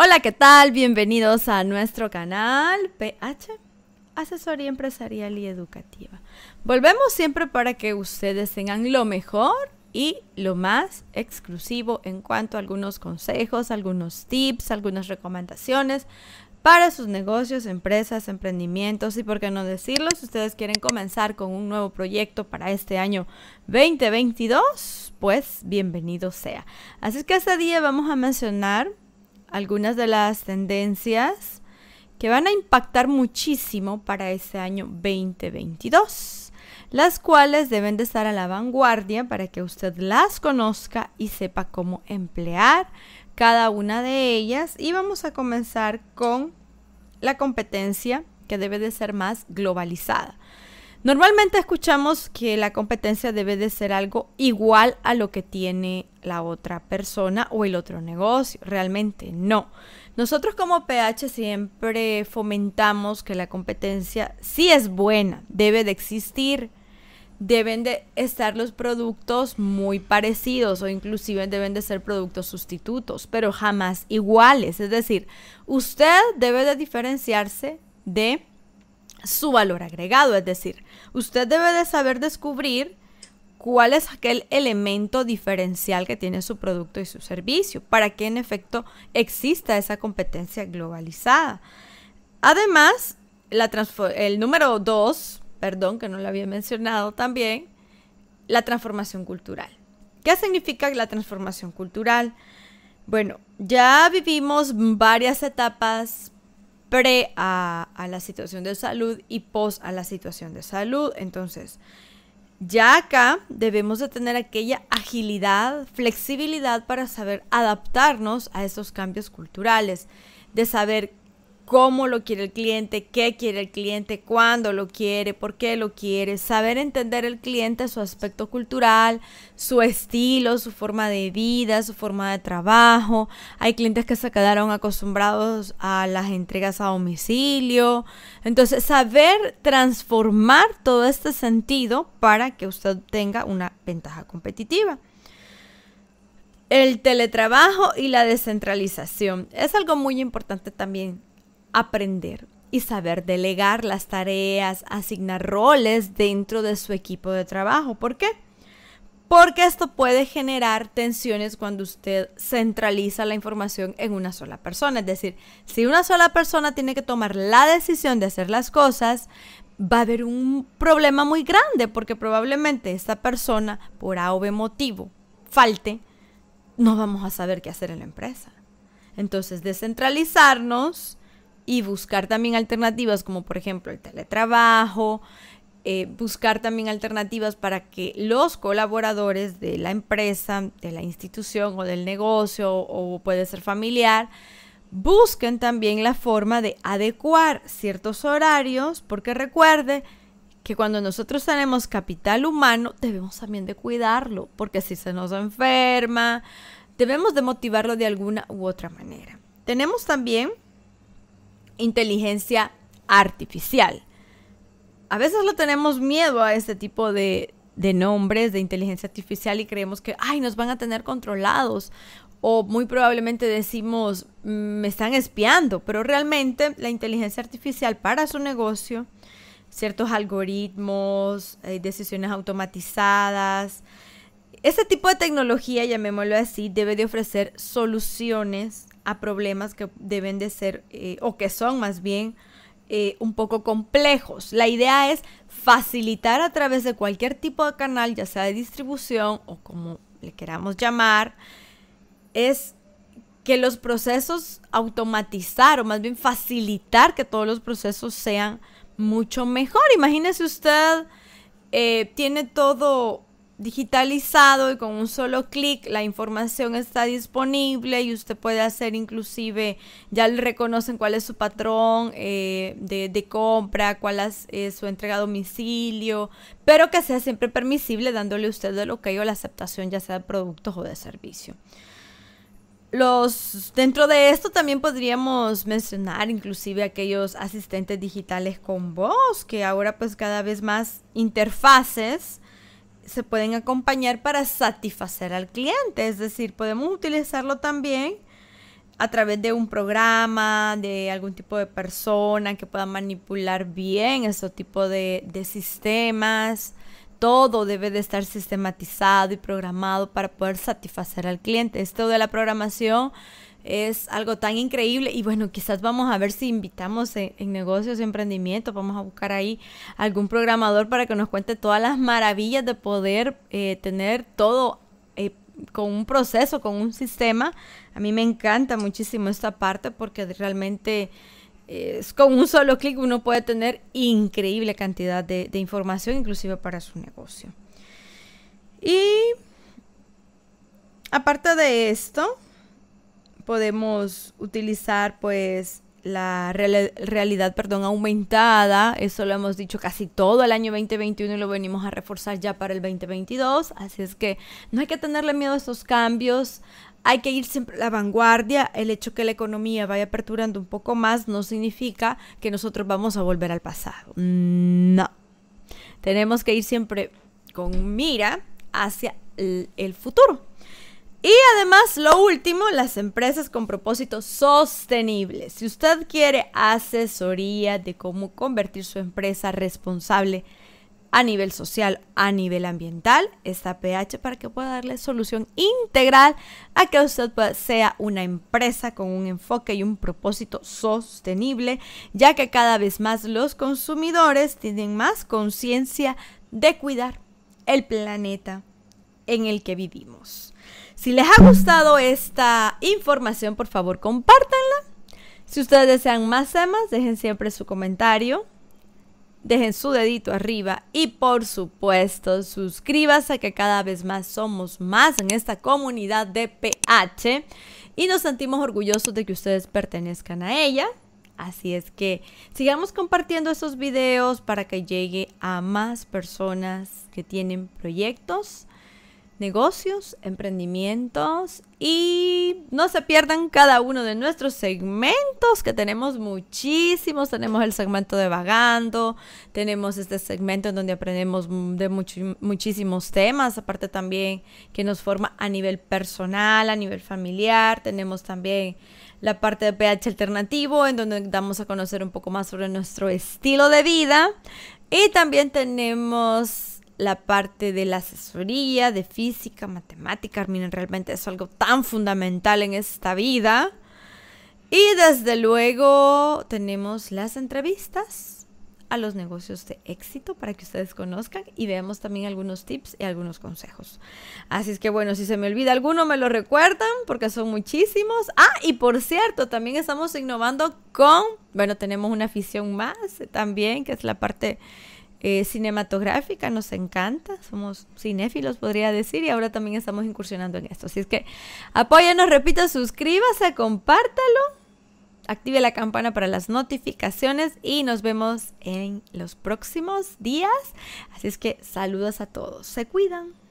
Hola, ¿qué tal? Bienvenidos a nuestro canal PH, Asesoría Empresarial y Educativa. Volvemos siempre para que ustedes tengan lo mejor y lo más exclusivo en cuanto a algunos consejos, algunos tips, algunas recomendaciones para sus negocios, empresas, emprendimientos y por qué no decirlo, si ustedes quieren comenzar con un nuevo proyecto para este año 2022, pues bienvenido sea. Así que este día vamos a mencionar algunas de las tendencias que van a impactar muchísimo para este año 2022, las cuales deben de estar a la vanguardia para que usted las conozca y sepa cómo emplear cada una de ellas. Y vamos a comenzar con la competencia que debe de ser más globalizada. Normalmente escuchamos que la competencia debe de ser algo igual a lo que tiene la otra persona o el otro negocio. Realmente no. Nosotros como PH siempre fomentamos que la competencia sí es buena, debe de existir. Deben de estar los productos muy parecidos o inclusive deben de ser productos sustitutos, pero jamás iguales. Es decir, usted debe de diferenciarse de su valor agregado, es decir, usted debe de saber descubrir cuál es aquel elemento diferencial que tiene su producto y su servicio para que en efecto exista esa competencia globalizada. Además, la el número dos, perdón que no lo había mencionado también, la transformación cultural. ¿Qué significa la transformación cultural? Bueno, ya vivimos varias etapas pre a, la situación de salud y post a la situación de salud. Entonces, ya acá debemos de tener aquella agilidad, flexibilidad para saber adaptarnos a esos cambios culturales, de saber cómo lo quiere el cliente, qué quiere el cliente, cuándo lo quiere, por qué lo quiere, saber entender el cliente, su aspecto cultural, su estilo, su forma de vida, su forma de trabajo. Hay clientes que se quedaron acostumbrados a las entregas a domicilio. Entonces, saber transformar todo este sentido para que usted tenga una ventaja competitiva el teletrabajo y la descentralización. Es algo muy importante también aprender y saber delegar las tareas, asignar roles dentro de su equipo de trabajo. ¿Por qué? Porque esto puede generar tensiones cuando usted centraliza la información en una sola persona. Es decir, si una sola persona tiene que tomar la decisión de hacer las cosas, va a haber un problema muy grande porque probablemente esta persona, por A o motivo, falte, no vamos a saber qué hacer en la empresa. Entonces, descentralizarnos y buscar también alternativas como por ejemplo el teletrabajo, eh, buscar también alternativas para que los colaboradores de la empresa, de la institución o del negocio o puede ser familiar, busquen también la forma de adecuar ciertos horarios, porque recuerde que cuando nosotros tenemos capital humano, debemos también de cuidarlo, porque si se nos enferma, debemos de motivarlo de alguna u otra manera. Tenemos también inteligencia artificial. A veces lo tenemos miedo a este tipo de, nombres de inteligencia artificial y creemos que, ay, nos van a tener controlados. O muy probablemente decimos, mm, me están espiando, pero realmente la inteligencia artificial para su negocio, ciertos algoritmos, eh, decisiones automatizadas, este tipo de tecnología, llamémoslo así, debe de ofrecer soluciones a problemas que deben de ser, eh, o que son más bien, eh, un poco complejos. La idea es facilitar a través de cualquier tipo de canal, ya sea de distribución o como le queramos llamar, es que los procesos automatizar o más bien facilitar que todos los procesos sean mucho mejor. Imagínese usted eh, tiene todo digitalizado y con un solo clic la información está disponible y usted puede hacer inclusive, ya le reconocen cuál es su patrón eh, de, compra, cuál es eh, su entrega a domicilio, pero que sea siempre permisible dándole usted el ok o la aceptación ya sea de productos o de servicio. Los, dentro de esto también podríamos mencionar inclusive aquellos asistentes digitales con voz que ahora pues cada vez más interfaces se pueden acompañar para satisfacer al cliente, es decir, podemos utilizarlo también a través de un programa, de algún tipo de persona que pueda manipular bien ese tipo de, sistemas. Todo debe de estar sistematizado y programado para poder satisfacer al cliente. Esto de la programación es algo tan increíble y bueno, quizás vamos a ver si invitamos en, negocios y emprendimientos, vamos a buscar ahí algún programador para que nos cuente todas las maravillas de poder eh, tener todo eh, con un proceso, con un sistema. A mí me encanta muchísimo esta parte porque realmente... Eh, es con un solo clic uno puede tener increíble cantidad de, información, inclusive para su negocio. Y aparte de esto, Podemos utilizar pues la realidad perdón, aumentada, eso lo hemos dicho casi todo el año 2021 y lo venimos a reforzar ya para el 2022, así es que no hay que tenerle miedo a estos cambios, hay que ir siempre a la vanguardia, el hecho que la economía vaya aperturando un poco más no significa que nosotros vamos a volver al pasado, no, tenemos que ir siempre con mira hacia el futuro. Y además, lo último, las empresas con propósitos sostenibles. Si usted quiere asesoría de cómo convertir su empresa responsable a nivel social, a nivel ambiental, está PH para que pueda darle solución integral a que usted sea una empresa con un enfoque y un propósito sostenible, ya que cada vez más los consumidores tienen más conciencia de cuidar el planeta en el que vivimos. Si les ha gustado esta información, por favor, compártanla. Si ustedes desean más temas, dejen siempre su comentario, dejen su dedito arriba y por supuesto suscríbase que cada vez más somos más en esta comunidad de PH y nos sentimos orgullosos de que ustedes pertenezcan a ella. Así es que sigamos compartiendo estos videos para que llegue a más personas que tienen proyectos negocios, emprendimientos y no se pierdan cada uno de nuestros segmentos que tenemos muchísimos. Tenemos el segmento de vagando, tenemos este segmento en donde aprendemos de muchísimos temas, aparte también que nos forma a nivel personal, a nivel familiar. Tenemos también la parte de pH alternativo en donde damos a conocer un poco más sobre nuestro estilo de vida. Y también tenemos la parte de la asesoría, de física, matemáticas, miren, realmente es algo tan fundamental en esta vida. Y desde luego tenemos las entrevistas a los negocios de éxito para que ustedes conozcan y veamos también algunos tips y algunos consejos. Así es que bueno, si se me olvida alguno, me lo recuerdan porque son muchísimos. Ah, y por cierto, también estamos innovando con, bueno, tenemos una afición más también, que es la parte eh, cinematográfica, nos encanta, somos cinéfilos podría decir y ahora también estamos incursionando en esto. Así es que apóyanos, repito, suscríbase, compártalo, active la campana para las notificaciones y nos vemos en los próximos días. Así es que saludos a todos, se cuidan.